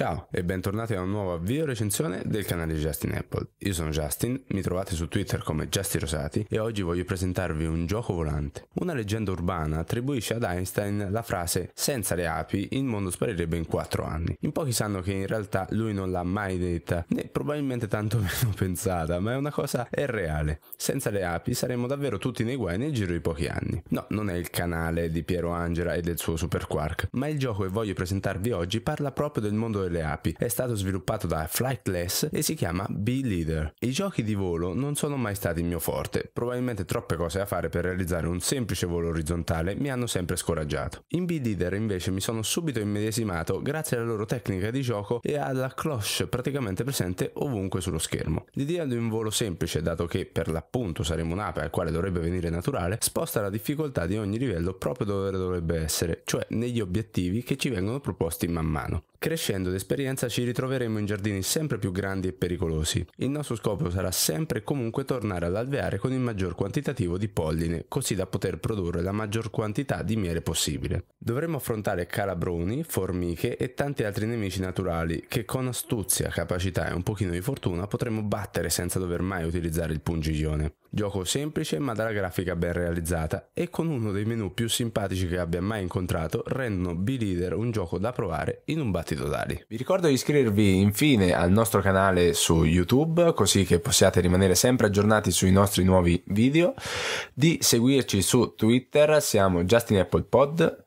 Ciao e bentornati a una nuova video recensione del canale Justin Apple. Io sono Justin, mi trovate su Twitter come Justin Rosati e oggi voglio presentarvi un gioco volante. Una leggenda urbana attribuisce ad Einstein la frase senza le api il mondo sparirebbe in 4 anni. In pochi sanno che in realtà lui non l'ha mai detta né probabilmente tanto meno pensata, ma è una cosa è reale. Senza le api saremmo davvero tutti nei guai nel giro di pochi anni. No, non è il canale di Piero Angela e del suo Super Quark, ma il gioco che voglio presentarvi oggi parla proprio del mondo del delle api. È stato sviluppato da Flightless e si chiama Bee Leader. I giochi di volo non sono mai stati il mio forte, probabilmente troppe cose da fare per realizzare un semplice volo orizzontale mi hanno sempre scoraggiato. In Bee Leader invece mi sono subito immedesimato grazie alla loro tecnica di gioco e alla cloche praticamente presente ovunque sullo schermo. L'idea di un volo semplice, dato che per l'appunto saremo un'ape al quale dovrebbe venire naturale, sposta la difficoltà di ogni livello proprio dove dovrebbe essere, cioè negli obiettivi che ci vengono proposti man mano. Crescendo d'esperienza ci ritroveremo in giardini sempre più grandi e pericolosi. Il nostro scopo sarà sempre e comunque tornare ad alveare con il maggior quantitativo di polline, così da poter produrre la maggior quantità di miele possibile. Dovremo affrontare calabroni, formiche e tanti altri nemici naturali che con astuzia, capacità e un pochino di fortuna potremo battere senza dover mai utilizzare il pungiglione. Gioco semplice ma dalla grafica ben realizzata e con uno dei menu più simpatici che abbia mai incontrato rendono B-Leader un gioco da provare in un battito d'ali. Vi ricordo di iscrivervi infine al nostro canale su YouTube così che possiate rimanere sempre aggiornati sui nostri nuovi video, di seguirci su Twitter, siamo Justin Apple Pod